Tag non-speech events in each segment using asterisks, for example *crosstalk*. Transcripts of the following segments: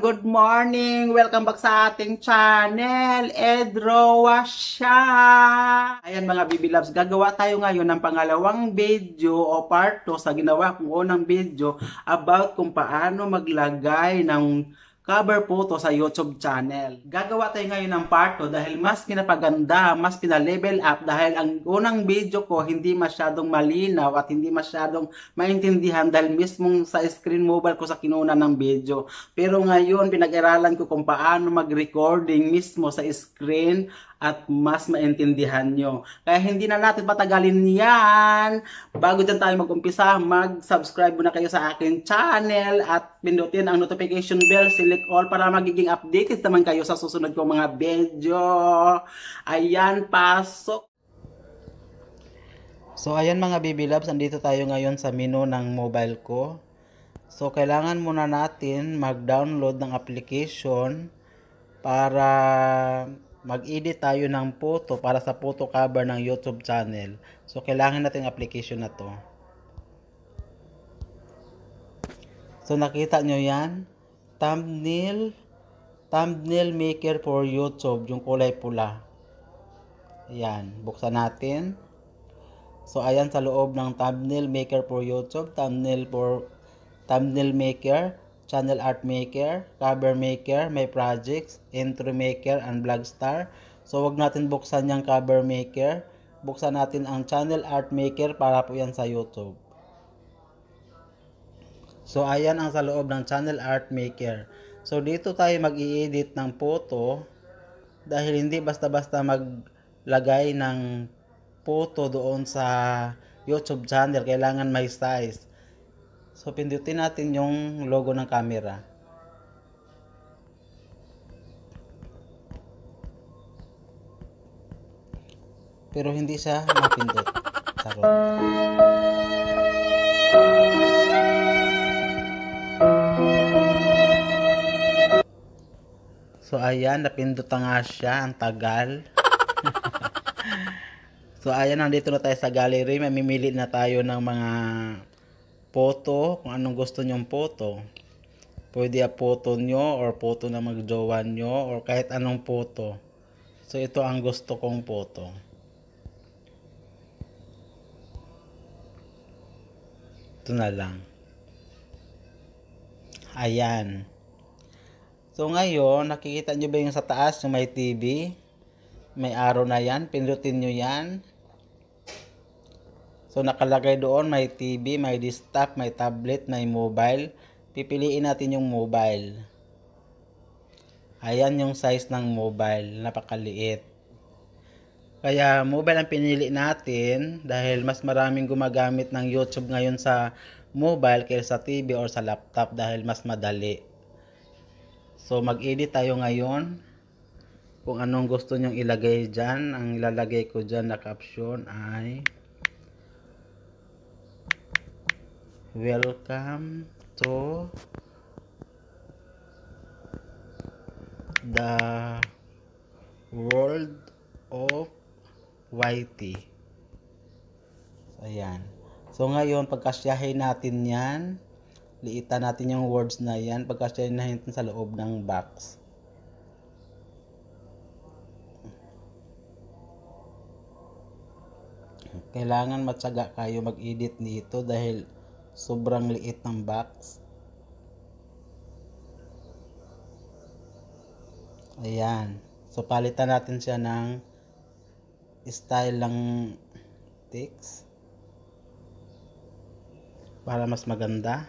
Good morning! Welcome back sa ating channel, Edro Washa! Ayan mga baby loves, gagawa tayo ngayon ng pangalawang video o part 2 sa ginawa kong unang video about kung paano maglagay ng cover photo sa YouTube channel. Gagawa tayo ngayon ng part 2 dahil mas pinapaganda, mas pinalevel up dahil ang unang video ko hindi masyadong malinaw at hindi masyadong maintindihan dahil mismo sa screen mobile ko sa kinuna ng video. Pero ngayon pinag-aralan ko kung paano mag-recording mismo sa screen at mas maintindihan nyo. Kaya hindi na natin patagalin yan. Bago dyan tayo mag-umpisa, mag-subscribe muna kayo sa akin channel at pindutin ang notification bell, select all para magiging updated naman kayo sa susunod kong mga video. Ayan, pasok! So ayan mga baby loves, andito tayo ngayon sa menu ng mobile ko. So kailangan muna natin mag-download ng application para mag-edit tayo ng photo para sa photo cover ng YouTube channel. So, kailangan natin application na to. So, nakita nyo yan? Thumbnail, thumbnail maker for YouTube, yung kulay pula. Ayan, buksan natin. So, ayan sa loob ng thumbnail maker for YouTube, thumbnail for thumbnail maker channel art maker, cover maker, may projects, intro maker, and vlog star. So wag natin buksan yung cover maker. Buksan natin ang channel art maker para po yan sa YouTube. So ayan ang sa loob ng channel art maker. So dito tayo mag-i-edit ng photo dahil hindi basta-basta maglagay ng photo doon sa YouTube channel. Kailangan may size. So, pindutin natin yung logo ng camera. Pero hindi siya mapindot. Tarot. So, ayan, napindot nga siya. Ang tagal. *laughs* so, ayan, nandito na tayo sa gallery. Mamimili na tayo ng mga photo, kung anong gusto nyong photo. Pwede a photo nyo or photo na magjowa nyo or kahit anong photo. So ito ang gusto kong photo. Ito na lang. Ayan. So ngayon, nakikita nyo ba yung sa taas yung may TV? May araw na yan. Pindutin nyo yan. So nakalagay doon may TV, may desktop, may tablet, may mobile. Pipiliin natin yung mobile. Ayan yung size ng mobile, napakaliit. Kaya mobile ang pinili natin dahil mas maraming gumagamit ng YouTube ngayon sa mobile kaysa sa TV or sa laptop dahil mas madali. So mag-edit tayo ngayon kung anong gusto nyong ilagay dyan. Ang ilalagay ko dyan na caption ay welcome to the world of YT so, ayan so ngayon pagkasyahin natin yan liitan natin yung words na yan pagkasyahin natin sa loob ng box kailangan matsaga kayo mag-edit nito dahil sobrang liit ng box ayan so palitan natin siya ng style lang text para mas maganda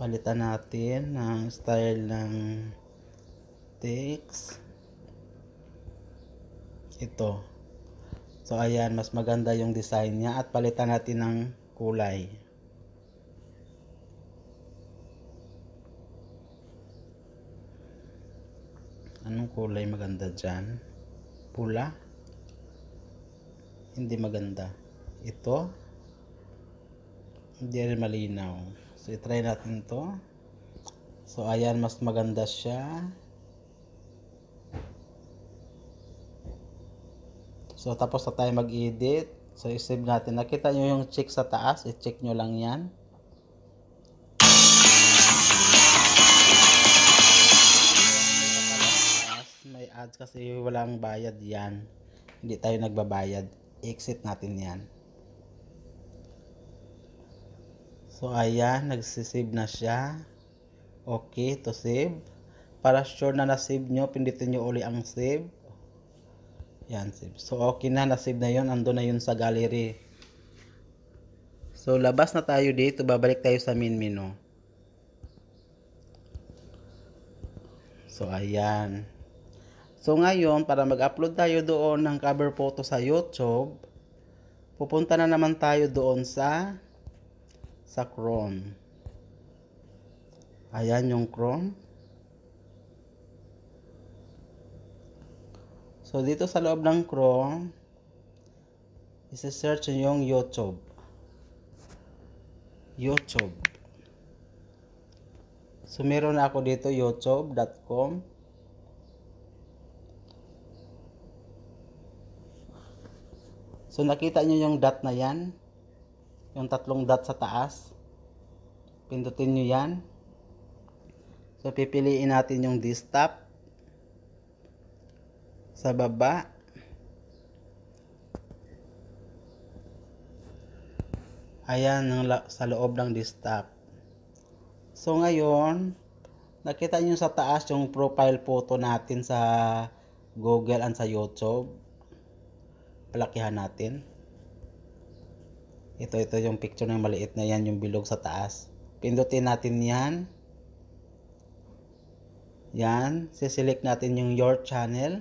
palitan natin ng style ng text ito so ayan mas maganda yung design niya at palitan natin ng kulay anong kulay maganda dyan pula hindi maganda ito hindi rin malinaw So, i-try natin to. So, ayan, mas maganda siya. So, tapos na tayo mag-edit. So, i-save natin. Nakita nyo yung check sa taas. I-check nyo lang yan. May ads kasi walang bayad yan. Hindi tayo nagbabayad. Exit natin yan. So, ayan, nagsisave na siya. Okay, to save. Para sure na na-save nyo, pindutin nyo uli ang save. Yan, save. So, okay na, na-save na yon Ando na yun sa gallery. So, labas na tayo dito. Babalik tayo sa main menu. So, ayan. So, ngayon, para mag-upload tayo doon ng cover photo sa YouTube, pupunta na naman tayo doon sa sa Chrome. Ayan yung Chrome. So, dito sa loob ng Chrome, isa-search yung YouTube. YouTube. So, meron ako dito youtube.com. So, nakita nyo yung dot na yan yung tatlong dot sa taas pindutin nyo yan so pipiliin natin yung desktop sa baba ayan sa loob ng desktop so ngayon nakita nyo sa taas yung profile photo natin sa google and sa youtube palakihan natin ito, ito yung picture ng maliit na yan, yung bilog sa taas. Pindutin natin yan. Yan. Siselect natin yung your channel.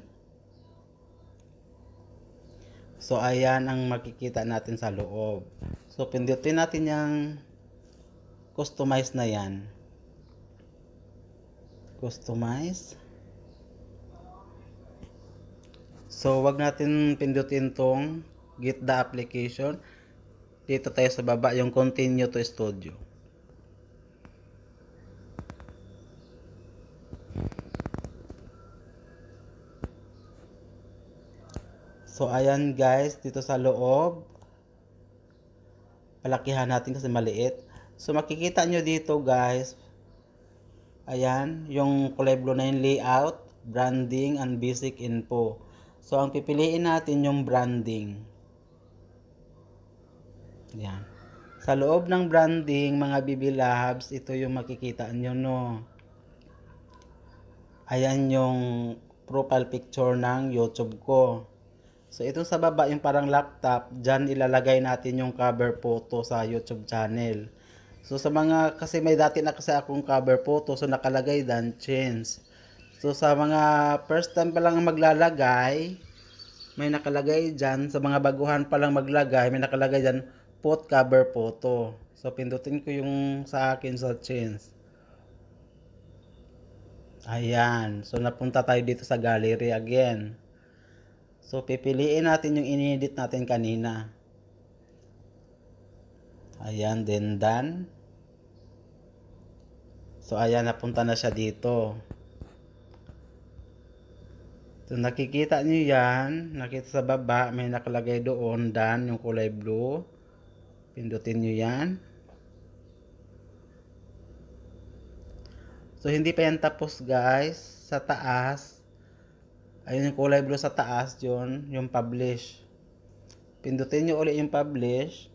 So, ayan ang makikita natin sa loob. So, pindutin natin yung customize na yan. Customize. So, wag natin pindutin tong get the application dito tayo sa baba yung continue to studio So, ayan guys, dito sa loob, palakihan natin kasi maliit. So, makikita nyo dito guys, ayan, yung kulay blue na yung layout, branding, and basic info. So, ang pipiliin natin yung branding. Yan. Sa loob ng branding, mga BB Labs, ito yung makikita nyo, no? Ayan yung profile picture ng YouTube ko. So, itong sa baba yung parang laptop. Diyan ilalagay natin yung cover photo sa YouTube channel. So, sa mga, kasi may dati na kasi akong cover photo. So, nakalagay dan change. So, sa mga first time pa lang maglalagay, may nakalagay dyan. Sa mga baguhan pa lang maglagay, may nakalagay dyan put cover photo. So, pindutin ko yung sa akin sa change. Ayan. So, napunta tayo dito sa gallery again. So, pipiliin natin yung inedit natin kanina. Ayan, then done. So, ayan, napunta na siya dito. So, nakikita nyo yan. Nakita sa baba, may nakalagay doon, dan, yung kulay blue. Pindutin nyo yan. So, hindi pa yan tapos guys. Sa taas, ayun yung kulay blue sa taas, yun, yung publish. Pindutin nyo ulit yung publish.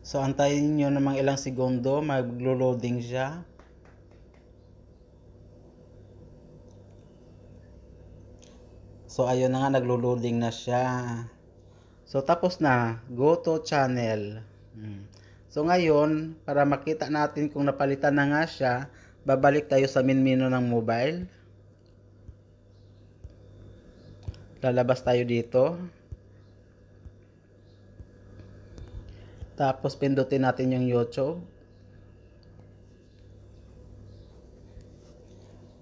So, antayin nyo namang ilang segundo, maglo loading siya. So ayun na nga naglo-loading na siya. So tapos na, go to channel. Hmm. So ngayon, para makita natin kung napalitan na nga siya, babalik tayo sa main menu ng mobile. Lalabas tayo dito. Tapos pindutin natin yung YouTube.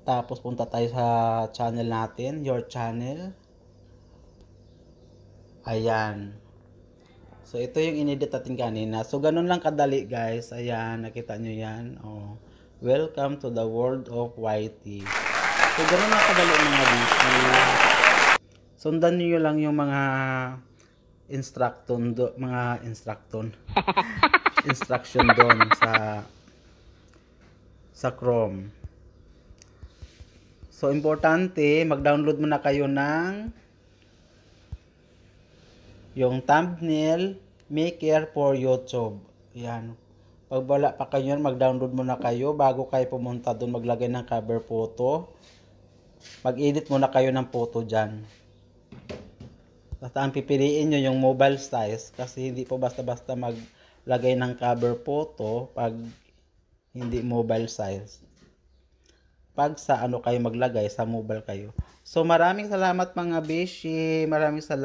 Tapos punta tayo sa channel natin, your channel. Ayan. So ito yung inedit natin kanina. So ganun lang kadali guys. Ayan, nakita nyo yan. Oh. Welcome to the world of YT. So ganun lang kadali mga busy. Sundan niyo lang yung mga instruction do, mga instruction *laughs* instruction doon sa sa Chrome. So, importante, mag-download muna kayo ng yung thumbnail maker for YouTube. Yan. Pag wala pa kayo mag-download muna kayo bago kayo pumunta doon maglagay ng cover photo. Mag-edit muna kayo ng photo dyan. Basta ang pipiliin nyo yung mobile size kasi hindi po basta-basta maglagay ng cover photo pag hindi mobile size pag sa ano kayo maglagay, sa mobile kayo. So maraming salamat mga beshi, maraming salamat.